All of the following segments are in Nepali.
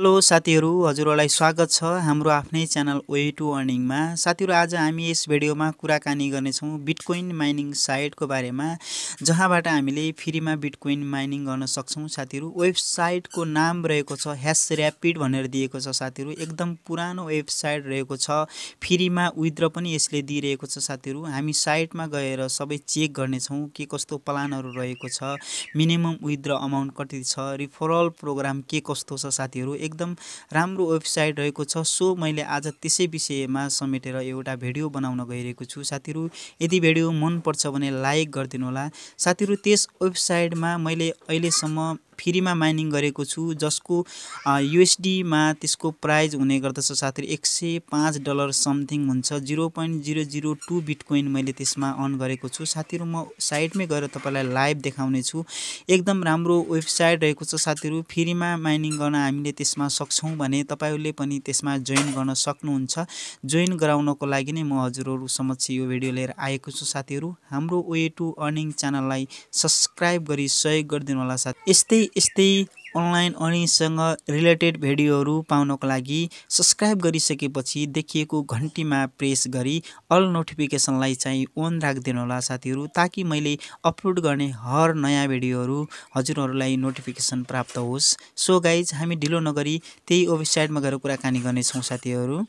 हेलो साथीहरू हजुरहरूलाई स्वागत छ हाम्रो आफ्नै च्यानल वे टु अर्निङमा साथीहरू आज हामी यस भिडियोमा कुराकानी गर्नेछौँ बिटकोइन माइनिङ साइटको बारेमा जहाँबाट हामीले फ्रीमा बिटकोइन माइनिङ गर्न सक्छौँ साथीहरू वेबसाइटको नाम रहेको छ ह्यास ऱ्यापिड भनेर दिएको छ साथीहरू एकदम पुरानो वेबसाइट रहेको छ फ्रीमा विथड्र पनि यसले दिइरहेको छ साथीहरू हामी साइटमा गएर सबै चेक गर्नेछौँ के कस्तो प्लानहरू रहेको छ मिनिमम विथड्र अमाउन्ट कति छ रिफरल प्रोग्राम के कस्तो छ साथीहरू एकदम राम्रो वेबसाइट रहेको छ सो मैले आज त्यसै विषयमा समेटेर एउटा भिडियो बनाउन गइरहेको छु साथीहरू यदि भिडियो मनपर्छ भने लाइक होला साथीहरू त्यस वेबसाइटमा मैले अहिलेसम्म फ्रीमा माइनिङ गरेको छु जसको युएसडीमा त्यसको प्राइज हुने गर्दछ साथै एक सय पाँच डलर समथिङ हुन्छ zero point zero zero two bitcoin मैले त्यसमा अन गरेको छु साथीहरू म साइटमै गएर तपाईँलाई लाइभ देखाउने छु एकदम राम्रो वेबसाइट रहेको छ साथीहरू फ्रीमा माइनिङ गर्न हामीले त्यसमा सक्छौँ भने तपाईँहरूले पनि त्यसमा जोइन गर्न सक्नुहुन्छ जोइन गराउनको लागि नै म हजुरहरू समक्ष यो भिडियो लिएर आएको छु साथीहरू हाम्रो वे टु अर्निङ च्यानललाई सब्सक्राइब गरी सहयोग गरिदिनु होला साथी यस्तै is the अनलाइन अनिसँग रिलेटेड भिडियोहरू पाउनको लागि सब्सक्राइब गरिसकेपछि देखिएको घन्टीमा प्रेस गरी अल नोटिफिकेसनलाई चाहिँ ओन होला साथीहरू ताकि मैले अपलोड गर्ने हर नयाँ भिडियोहरू हजुरहरूलाई नोटिफिकेसन प्राप्त होस् सो गाइज हामी ढिलो नगरी त्यही वेबसाइटमा गएर कुराकानी गर्नेछौँ साथीहरू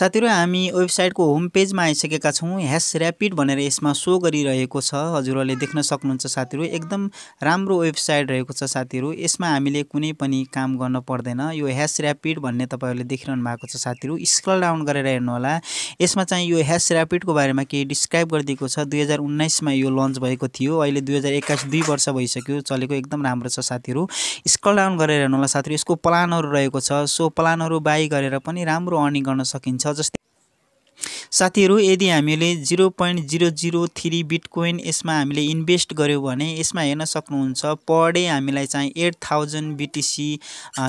साथीहरू हामी वेबसाइटको होम पेजमा आइसकेका छौँ ह्यास ऱ्यापिड भनेर यसमा सो गरिरहेको छ हजुरहरूले देख्न सक्नुहुन्छ साथीहरू एकदम राम्रो वेबसाइट रहेको छ साथीहरू यसमा हामीले तपाईँले कुनै पनि काम गर्न पर्दैन यो ह्यास ऱ्यापिड भन्ने तपाईँहरूले देखिरहनु भएको छ साथीहरू स्क्रल डाउन गरेर हेर्नुहोला यसमा चाहिँ यो ह्यास ऱ्यापिडको बारेमा केही डिस्क्राइब गरिदिएको छ दुई हजार उन्नाइसमा यो लन्च भएको थियो अहिले दुई हजार एक्काइस दुई वर्ष भइसक्यो चलेको एकदम राम्रो छ साथीहरू स्क्रल डाउन गरेर हेर्नुहोला साथीहरू यसको प्लानहरू रहेको छ सो प्लानहरू बाई गरेर पनि राम्रो अर्निङ गर्न सकिन्छ जस्तै साथीहरू यदि हामीले zero point zero zero three bitcoin यसमा हामीले इन्भेस्ट गऱ्यौँ भने यसमा हेर्न सक्नुहुन्छ पर डे हामीलाई चाहिँ एट थाउजन्ड बिटिसी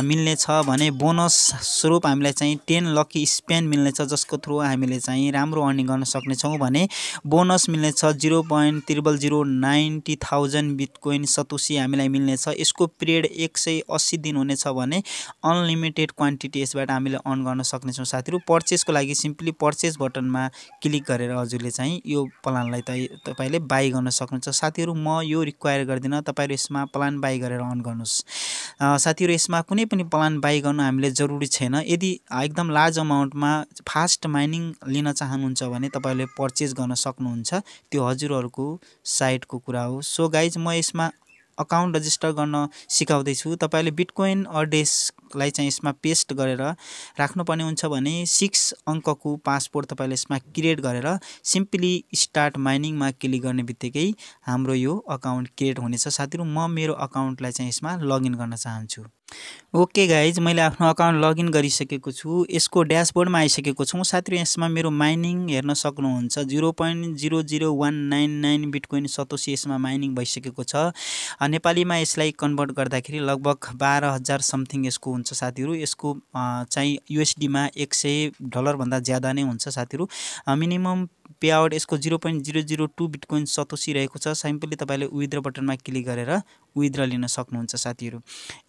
मिल्नेछ भने बोनस स्वरूप हामीलाई चाहिँ टेन लकी स्पेन मिल्नेछ जसको थ्रु हामीले चाहिँ राम्रो अर्निङ गर्न सक्नेछौँ भने बोनस मिल्नेछ zero point triple zero ninety thousand bitcoin satoshi हामीलाई मिल्नेछ यसको पिरियड एक सय अस्सी दिन हुनेछ भने अनलिमिटेड क्वान्टिटी यसबाट हामीले अर्न गर्न सक्नेछौँ साथीहरू पर्चेसको लागि सिम्पली पर्चेस बटन बटनमा क्लिक गरेर हजुरले चाहिँ यो प्लानलाई त तपाईँले बाई गर्न सक्नुहुन्छ साथीहरू म यो रिक्वायर गर्दिनँ तपाईँहरू यसमा प्लान बाई गरेर अन गर्नुहोस् साथीहरू यसमा कुनै पनि प्लान बाई गर्नु हामीले जरुरी छैन यदि एकदम लार्ज अमाउन्टमा फास्ट माइनिङ लिन चाहनुहुन्छ भने तपाईँहरूले पर्चेज गर्न सक्नुहुन्छ त्यो हजुरहरूको साइटको कुरा हो सो गाइज म यसमा अकाउन्ट रजिस्टर गर्न सिकाउँदैछु तपाईँले बिटकोइन अडेसलाई चाहिँ यसमा पेस्ट गरेर राख्नुपर्ने हुन्छ भने सिक्स अङ्कको पासपोर्ट तपाईँले यसमा क्रिएट गरेर सिम्पली स्टार्ट माइनिङमा क्लिक गर्ने बित्तिकै हाम्रो यो अकाउन्ट क्रिएट हुनेछ साथीहरू म मेरो अकाउन्टलाई चाहिँ यसमा लगइन गर्न चाहन्छु ओके गाइज मैले आफ्नो अकाउन्ट लगइन गरिसकेको छु यसको ड्यासबोर्डमा आइसकेको छु साथीहरू यसमा मेरो माइनिङ हेर्न सक्नुहुन्छ zero point zero zero one nine nine bitcoin satoshi यसमा माइनिङ भइसकेको छ नेपालीमा यसलाई कन्भर्ट गर्दाखेरि लगभग बाह्र हजार समथिङ यसको हुन्छ साथीहरू यसको चाहिँ युएसडीमा एक सय डलरभन्दा ज्यादा नै हुन्छ साथीहरू मिनिमम पेआउट यसको zero point zero zero two bitcoin satoshi रहेको छ सिम्पली तपाईँले विद्र बटनमा क्लिक गरेर विथड्र लिन सक्नुहुन्छ साथीहरू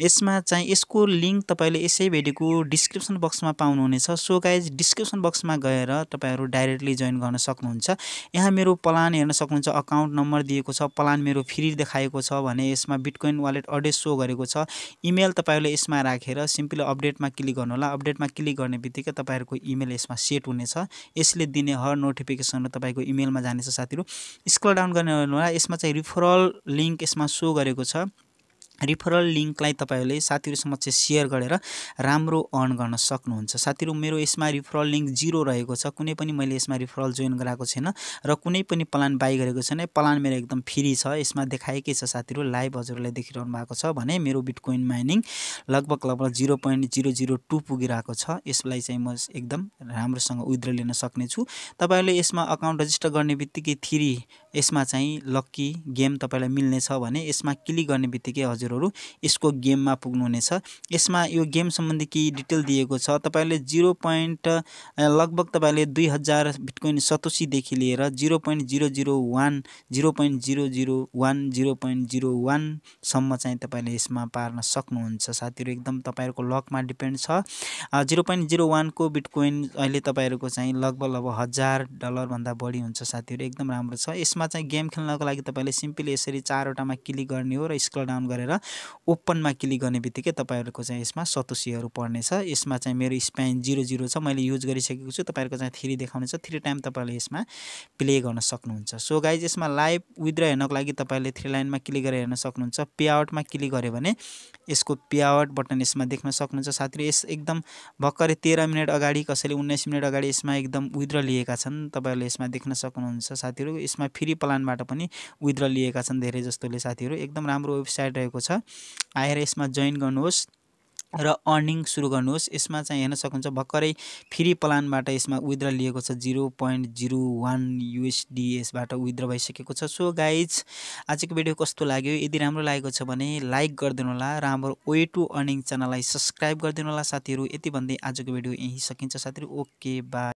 यसमा चाहिँ यसको लिङ्क तपाईँले यसै भेटेको डिस्क्रिप्सन बक्समा पाउनुहुनेछ सो गाइज डिस्क्रिप्सन बक्समा गएर तपाईँहरू डाइरेक्टली जोइन गर्न सक्नुहुन्छ यहाँ मेरो प्लान हेर्न सक्नुहुन्छ अकाउन्ट नम्बर दिएको छ प्लान मेरो फ्री देखाएको छ भने यसमा बिटकोइन वालेट अड्रेस सो गरेको छ इमेल तपाईँले यसमा राखेर सिम्पली अपडेटमा क्लिक गर्नुहोला अपडेटमा क्लिक गर्ने बित्तिकै तपाईँहरूको इमेल यसमा सेट हुनेछ यसले दिने हर नोटिफिकेसनहरू तपाईँको इमेलमा जानेछ साथीहरू स्क्रल डाउन गर्ने होला यसमा चाहिँ रिफरल लिङ्क यसमा सो गरेको छ रिफरल लिङ्कलाई तपाईँहरूले साथीहरू समक्ष सेयर गरेर राम्रो अर्न गर्न सक्नुहुन्छ साथीहरू मेरो यसमा रिफरल लिङ्क जिरो रहेको छ कुनै पनि मैले यसमा रिफरल जोइन गराएको छैन र कुनै पनि प्लान बाई गरेको छैन प्लान मेरो एकदम फ्री छ यसमा देखाएकै छ साथीहरू लाइभ हजुरलाई देखिरहनु भएको छ भने मेरो बिटकोइन माइनिङ लगभग लगभग zero point zero zero two पुगिरहेको छ यसलाई चाहिँ म एकदम राम्रोसँग उद्र लिन सक्नेछु तपाईँहरूले यसमा अकाउन्ट रजिस्टर गर्ने बित्तिकै थ्री यसमा चाहिँ लक्की गेम तपाईँलाई मिल्नेछ भने यसमा क्लिक गर्ने बित्तिकै हजुरहरू यसको गेममा पुग्नुहुनेछ यसमा यो गेम सम्बन्धी केही डिटेल दिएको छ तपाईँले जिरो पोइन्ट लगभग तपाईँले दुई हजार बिटकोइन सतोसीदेखि लिएर zero point zero zero one zero point zero zero one zero point zero वानसम्म चाहिँ तपाईँले यसमा पार्न सक्नुहुन्छ साथीहरू एकदम तपाईँहरूको लकमा डिपेन्ड छ जिरो पोइन्ट जिरो वानको बिटकोइन अहिले तपाईँहरूको चाहिँ लगभग अब हजार डलरभन्दा बढी हुन्छ साथीहरू एकदम राम्रो छ यसमा यसमा चाहिँ गेम खेल्नको लागि तपाईँले सिम्पली यसरी चारवटामा क्लिक गर्ने हो र स्क्रल डाउन गरेर ओपनमा क्लिक गर्ने बित्तिकै तपाईँहरूको चाहिँ यसमा सतोसीहरू पर्नेछ यसमा चाहिँ मेरो स्पेन जिरो जिरो छ मैले युज गरिसकेको छु तपाईँहरूको चाहिँ थ्री देखाउने छ थ्री टाइम तपाईँले यसमा प्ले गर्न सक्नुहुन्छ सो गाइज यसमा लाइभ विथड्र हेर्नको लागि तपाईँले थ्री लाइनमा क्लिक गरेर हेर्न सक्नुहुन्छ पे आउटमा क्लिक गऱ्यो भने यसको पे आउट बटन यसमा देख्न सक्नुहुन्छ साथीहरू यस एकदम भर्खरै तेह्र मिनट अगाडि कसैले उन्नाइस मिनट अगाडि यसमा एकदम विथड्र लिएका छन् तपाईँहरूले यसमा देख्न सक्नुहुन्छ साथीहरू यसमा फेरि फ्री प्लानबाट पनि विथड्र लिएका छन् धेरै जस्तोले साथीहरू एकदम राम्रो वेबसाइट रहेको छ आएर यसमा जोइन गर्नुहोस् र अर्निङ सुरु गर्नुहोस् यसमा चाहिँ हेर्न सक्नुहुन्छ भर्खरै फ्री प्लानबाट यसमा विथड्र लिएको छ जिरो पोइन्ट जिरो वान युएसडिएसबाट विथड्र भइसकेको छ सो गाइज आजको भिडियो कस्तो लाग्यो यदि राम्रो लागेको छ भने लाइक होला र हाम्रो वे टु अर्निङ च्यानललाई सब्सक्राइब गरिदिनु होला साथीहरू यति भन्दै आजको भिडियो यहीँ सकिन्छ साथीहरू ओके बा